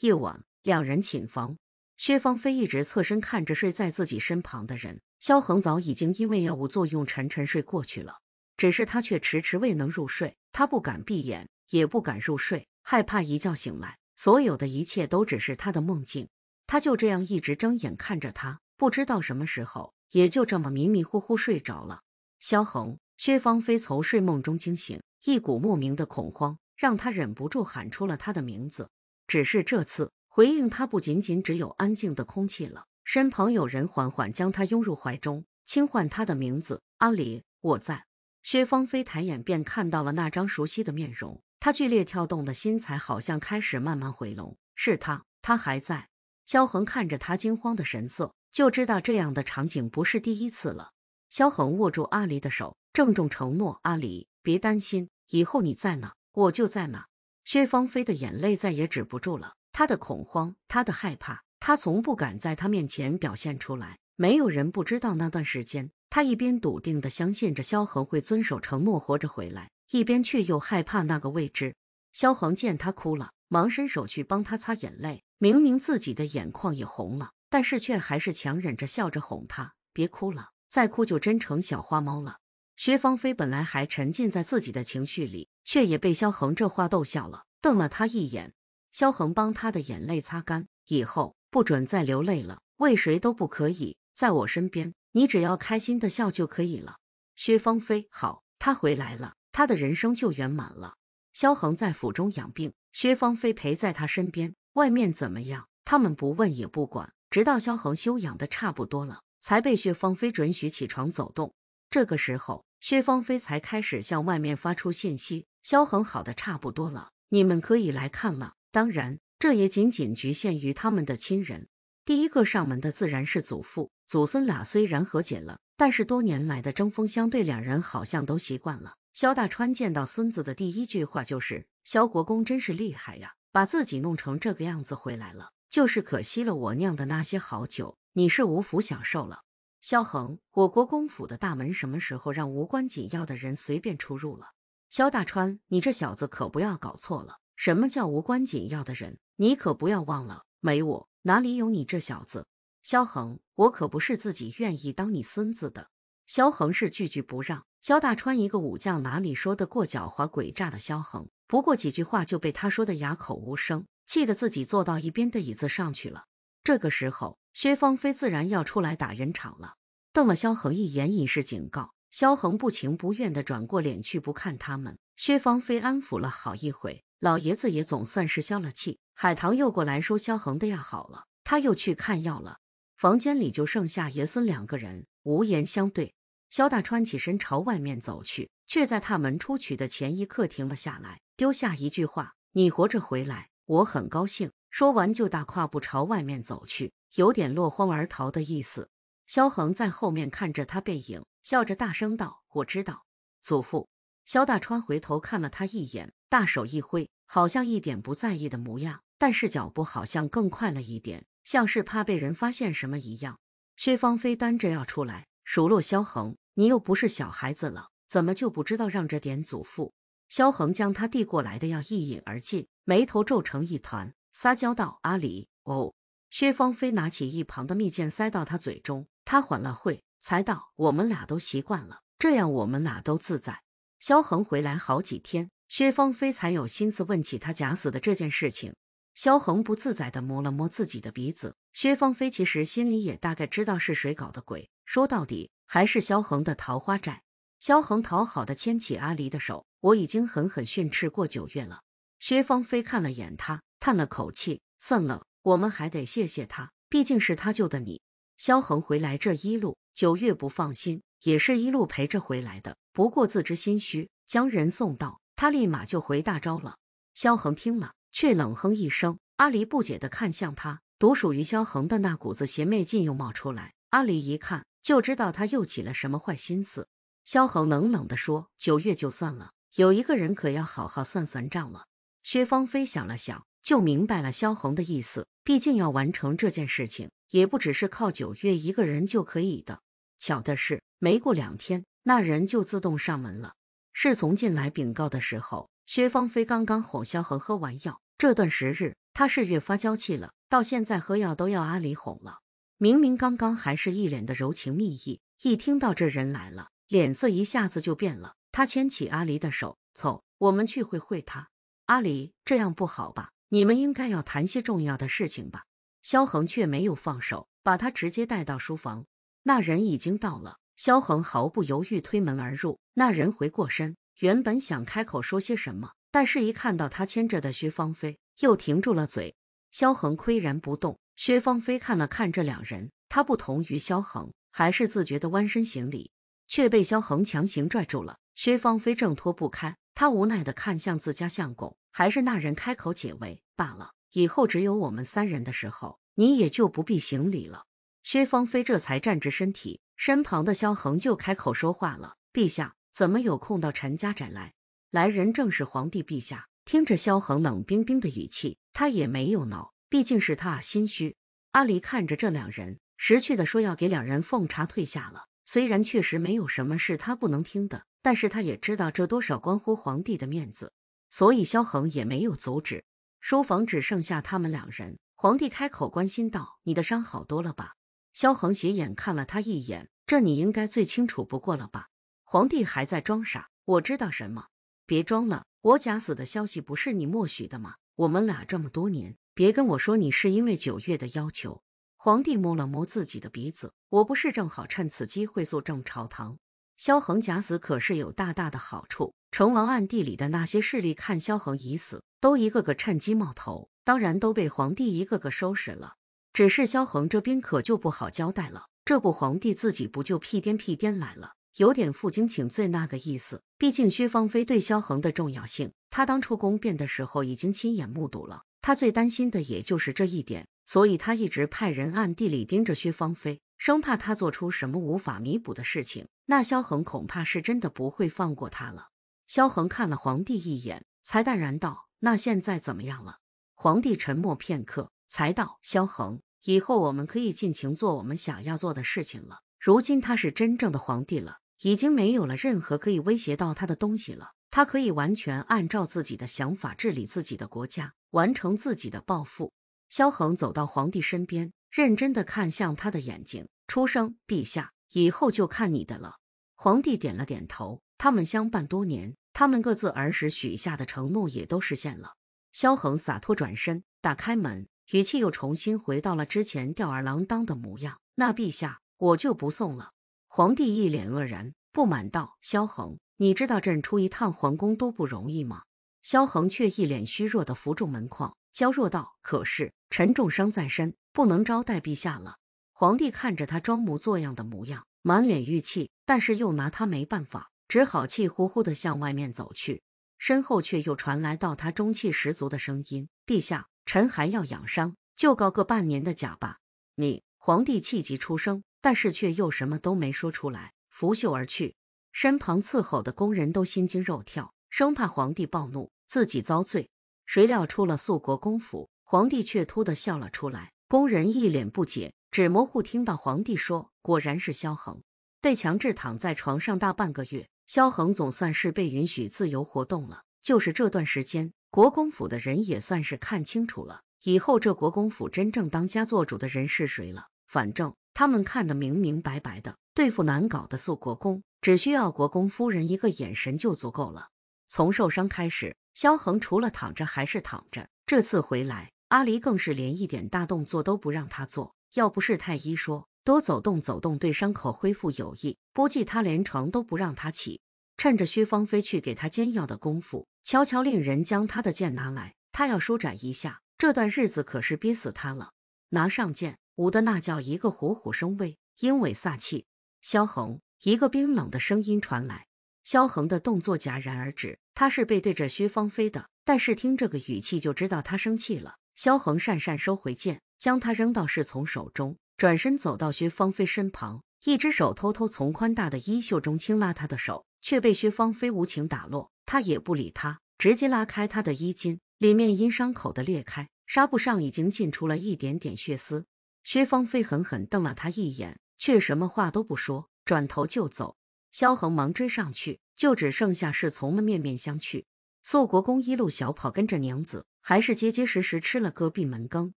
夜晚，两人寝房，薛芳菲一直侧身看着睡在自己身旁的人。萧恒早已经因为药物作用沉沉睡过去了，只是他却迟迟未能入睡。他不敢闭眼，也不敢入睡，害怕一觉醒来，所有的一切都只是他的梦境。他就这样一直睁眼看着他，不知道什么时候，也就这么迷迷糊糊睡着了。萧恒，薛芳菲从睡梦中惊醒，一股莫名的恐慌让他忍不住喊出了他的名字。只是这次回应他，不仅仅只有安静的空气了。身旁有人缓缓将他拥入怀中，轻唤他的名字：“阿离，我在。”薛芳菲抬眼便看到了那张熟悉的面容，她剧烈跳动的心才好像开始慢慢回笼。是他，他还在。萧恒看着他惊慌的神色，就知道这样的场景不是第一次了。萧恒握住阿离的手，郑重承诺：“阿离，别担心，以后你在哪，我就在哪。”薛芳菲的眼泪再也止不住了，她的恐慌，她的害怕，她从不敢在她面前表现出来。没有人不知道那段时间，她一边笃定的相信着萧恒会遵守承诺活着回来，一边却又害怕那个未知。萧恒见她哭了，忙伸手去帮她擦眼泪，明明自己的眼眶也红了，但是却还是强忍着笑着哄她：“别哭了，再哭就真成小花猫了。”薛芳菲本来还沉浸在自己的情绪里，却也被萧衡这话逗笑了，瞪了他一眼。萧衡帮他的眼泪擦干，以后不准再流泪了，为谁都不可以，在我身边，你只要开心的笑就可以了。薛芳菲，好，他回来了，他的人生就圆满了。萧衡在府中养病，薛芳菲陪在他身边。外面怎么样？他们不问也不管，直到萧衡修养的差不多了，才被薛芳菲准许起床走动。这个时候。薛芳菲才开始向外面发出信息：“萧恒好的差不多了，你们可以来看了。当然，这也仅仅局限于他们的亲人。第一个上门的自然是祖父，祖孙俩虽然和解了，但是多年来的针锋相对，两人好像都习惯了。萧大川见到孙子的第一句话就是：‘萧国公真是厉害呀，把自己弄成这个样子回来了。’就是可惜了我酿的那些好酒，你是无福享受了。”萧恒，我国公府的大门什么时候让无关紧要的人随便出入了？萧大川，你这小子可不要搞错了。什么叫无关紧要的人？你可不要忘了，没我哪里有你这小子。萧恒，我可不是自己愿意当你孙子的。萧恒是句句不让。萧大川一个武将，哪里说得过狡猾诡诈的萧恒？不过几句话就被他说得哑口无声，气得自己坐到一边的椅子上去了。这个时候，薛芳菲自然要出来打人场了，瞪了萧恒一眼，以示警告。萧恒不情不愿地转过脸去，不看他们。薛芳菲安抚了好一会，老爷子也总算是消了气。海棠又过来说萧恒的药，好了，他又去看药了。房间里就剩下爷孙两个人，无言相对。萧大川起身朝外面走去，却在踏门出去的前一刻停了下来，丢下一句话：“你活着回来，我很高兴。”说完，就大跨步朝外面走去，有点落荒而逃的意思。萧衡在后面看着他背影，笑着大声道：“我知道，祖父。”萧大川回头看了他一眼，大手一挥，好像一点不在意的模样，但是脚步好像更快了一点，像是怕被人发现什么一样。薛芳菲端着药出来，数落萧衡：“你又不是小孩子了，怎么就不知道让着点祖父？”萧衡将他递过来的药一饮而尽，眉头皱成一团。撒娇道：“阿离哦。”薛芳菲拿起一旁的蜜饯塞到他嘴中，他缓了会才道：“我们俩都习惯了，这样我们俩都自在。”萧恒回来好几天，薛芳菲才有心思问起他假死的这件事情。萧恒不自在的摸了摸自己的鼻子。薛芳菲其实心里也大概知道是谁搞的鬼，说到底还是萧恒的桃花债。萧恒讨好的牵起阿离的手：“我已经狠狠训斥过九月了。”薛芳菲看了眼他。叹了口气，算了，我们还得谢谢他，毕竟是他救的你。萧恒回来这一路，九月不放心，也是一路陪着回来的。不过自知心虚，将人送到，他立马就回大招了。萧恒听了，却冷哼一声。阿离不解的看向他，独属于萧恒的那股子邪魅劲又冒出来。阿离一看就知道他又起了什么坏心思。萧恒冷冷的说：“九月就算了，有一个人可要好好算算账了。”薛芳菲想了想。就明白了萧衡的意思，毕竟要完成这件事情，也不只是靠九月一个人就可以的。巧的是，没过两天，那人就自动上门了。侍从进来禀告的时候，薛芳菲刚刚哄萧衡喝完药，这段时日她是越发娇气了，到现在喝药都要阿离哄了。明明刚刚还是一脸的柔情蜜意，一听到这人来了，脸色一下子就变了。她牵起阿离的手，凑，我们去会会他。阿离，这样不好吧？你们应该要谈些重要的事情吧？萧恒却没有放手，把他直接带到书房。那人已经到了，萧恒毫不犹豫推门而入。那人回过身，原本想开口说些什么，但是一看到他牵着的薛芳菲，又停住了嘴。萧恒岿然不动。薛芳菲看了看这两人，他不同于萧恒，还是自觉地弯身行礼，却被萧恒强行拽住了。薛芳菲挣脱不开，他无奈地看向自家相公。还是那人开口解围罢了。以后只有我们三人的时候，你也就不必行礼了。薛芳菲这才站直身体，身旁的萧恒就开口说话了：“陛下，怎么有空到陈家宅来？”来人正是皇帝陛下。听着萧恒冷冰冰的语气，他也没有恼，毕竟是他心虚。阿离看着这两人，识趣的说要给两人奉茶退下了。虽然确实没有什么是他不能听的，但是他也知道这多少关乎皇帝的面子。所以萧衡也没有阻止，书房只剩下他们两人。皇帝开口关心道：“你的伤好多了吧？”萧衡斜眼看了他一眼：“这你应该最清楚不过了吧？”皇帝还在装傻：“我知道什么？别装了，我假死的消息不是你默许的吗？我们俩这么多年，别跟我说你是因为九月的要求。”皇帝摸了摸自己的鼻子：“我不是正好趁此机会肃正朝堂？”萧衡假死可是有大大的好处。成王暗地里的那些势力看萧衡已死，都一个个趁机冒头，当然都被皇帝一个个收拾了。只是萧衡这边可就不好交代了。这不，皇帝自己不就屁颠屁颠来了，有点负荆请罪那个意思。毕竟薛芳菲对萧衡的重要性，他当初宫变的时候已经亲眼目睹了。他最担心的也就是这一点，所以他一直派人暗地里盯着薛芳菲。生怕他做出什么无法弥补的事情，那萧恒恐怕是真的不会放过他了。萧恒看了皇帝一眼，才淡然道：“那现在怎么样了？”皇帝沉默片刻，才道：“萧恒，以后我们可以尽情做我们想要做的事情了。如今他是真正的皇帝了，已经没有了任何可以威胁到他的东西了，他可以完全按照自己的想法治理自己的国家，完成自己的抱负。”萧恒走到皇帝身边。认真的看向他的眼睛，出声：“陛下，以后就看你的了。”皇帝点了点头。他们相伴多年，他们各自儿时许下的承诺也都实现了。萧衡洒脱转身，打开门，语气又重新回到了之前吊儿郎当的模样。“那陛下，我就不送了。”皇帝一脸愕然，不满道：“萧衡，你知道朕出一趟皇宫多不容易吗？”萧衡却一脸虚弱的扶住门框，娇弱道：“可是。”臣重伤在身，不能招待陛下了。皇帝看着他装模作样的模样，满脸郁气，但是又拿他没办法，只好气呼呼的向外面走去。身后却又传来到他中气十足的声音：“陛下，臣还要养伤，就告个半年的假吧。”你皇帝气急出声，但是却又什么都没说出来，拂袖而去。身旁伺候的宫人都心惊肉跳，生怕皇帝暴怒，自己遭罪。谁料出了肃国公府。皇帝却突的笑了出来，宫人一脸不解，只模糊听到皇帝说：“果然是萧衡。”被强制躺在床上大半个月，萧衡总算是被允许自由活动了。就是这段时间，国公府的人也算是看清楚了，以后这国公府真正当家做主的人是谁了。反正他们看得明明白白的，对付难搞的肃国公，只需要国公夫人一个眼神就足够了。从受伤开始，萧衡除了躺着还是躺着，这次回来。阿离更是连一点大动作都不让他做，要不是太医说多走动走动对伤口恢复有益，估计他连床都不让他起。趁着薛芳菲去给他煎药的功夫，悄悄令人将他的剑拿来，他要舒展一下。这段日子可是憋死他了。拿上剑，舞的那叫一个虎虎生威，英伟飒气。萧恒一个冰冷的声音传来，萧恒的动作戛然而止。他是背对着薛芳菲的，但是听这个语气就知道他生气了。萧衡讪讪收回剑，将他扔到侍从手中，转身走到薛芳菲身旁，一只手偷偷从宽大的衣袖中轻拉她的手，却被薛芳菲无情打落。他也不理他，直接拉开他的衣襟，里面因伤口的裂开，纱布上已经浸出了一点点血丝。薛芳菲狠狠瞪了他一眼，却什么话都不说，转头就走。萧衡忙追上去，就只剩下侍从们面面相觑。肃国公一路小跑跟着娘子。还是结结实实吃了个闭门羹，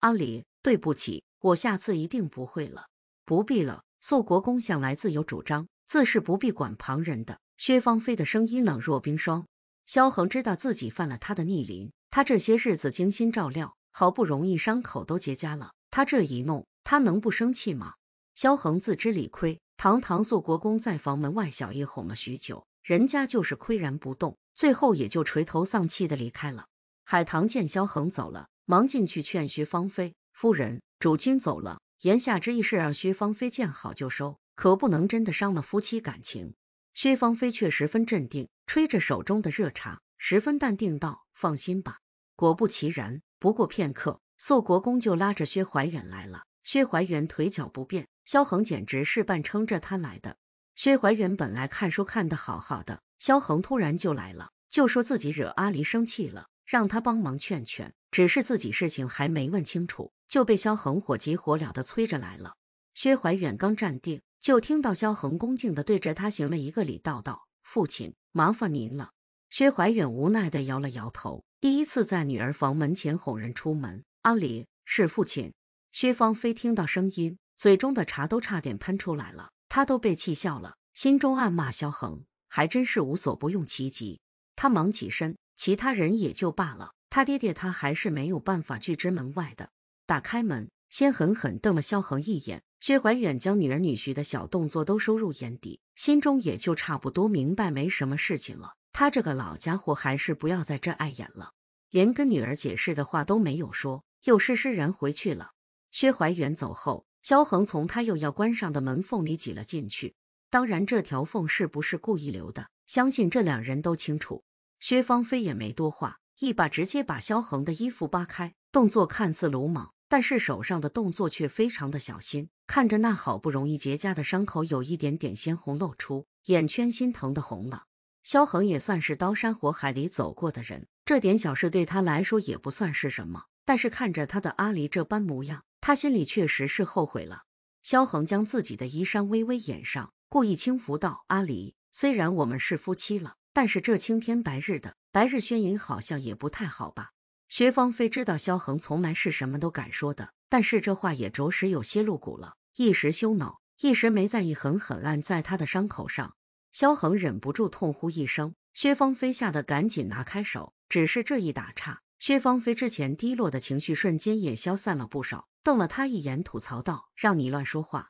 阿里，对不起，我下次一定不会了。不必了，素国公向来自有主张，自是不必管旁人的。薛芳菲的声音冷若冰霜。萧衡知道自己犯了他的逆鳞，他这些日子精心照料，好不容易伤口都结痂了，他这一弄，他能不生气吗？萧衡自知理亏，堂堂素国公在房门外小意哄了许久，人家就是岿然不动，最后也就垂头丧气的离开了。海棠见萧衡走了，忙进去劝薛芳菲：“夫人，主君走了。”言下之意是让薛芳菲见好就收，可不能真的伤了夫妻感情。薛芳菲却十分镇定，吹着手中的热茶，十分淡定道：“放心吧。”果不其然，不过片刻，肃国公就拉着薛怀远来了。薛怀远腿脚不便，萧恒简直是半撑着他来的。薛怀远本来看书看得好好的，萧恒突然就来了，就说自己惹阿离生气了。让他帮忙劝劝，只是自己事情还没问清楚，就被萧恒火急火燎的催着来了。薛怀远刚站定，就听到萧恒恭敬的对着他行了一个礼，道：“道父亲，麻烦您了。”薛怀远无奈的摇了摇头，第一次在女儿房门前哄人出门。阿里是父亲。薛芳菲听到声音，嘴中的茶都差点喷出来了，她都被气笑了，心中暗骂萧恒还真是无所不用其极。他忙起身。其他人也就罢了，他爹爹他还是没有办法拒之门外的。打开门，先狠狠瞪了萧恒一眼。薛怀远将女儿女婿的小动作都收入眼底，心中也就差不多明白没什么事情了。他这个老家伙还是不要在这碍眼了，连跟女儿解释的话都没有说，又施施然回去了。薛怀远走后，萧恒从他又要关上的门缝里挤了进去。当然，这条缝是不是故意留的，相信这两人都清楚。薛芳菲也没多话，一把直接把萧衡的衣服扒开，动作看似鲁莽，但是手上的动作却非常的小心。看着那好不容易结痂的伤口有一点点鲜红露出，眼圈心疼的红了。萧衡也算是刀山火海里走过的人，这点小事对他来说也不算是什么。但是看着他的阿离这般模样，他心里确实是后悔了。萧衡将自己的衣衫微微掩上，故意轻抚道：“阿离，虽然我们是夫妻了。”但是这青天白日的白日宣淫好像也不太好吧？薛芳菲知道萧衡从来是什么都敢说的，但是这话也着实有些露骨了，一时羞恼，一时没在意，狠狠按在他的伤口上。萧衡忍不住痛呼一声，薛芳菲吓得赶紧拿开手。只是这一打岔，薛芳菲之前低落的情绪瞬间也消散了不少，瞪了他一眼，吐槽道：“让你乱说话！”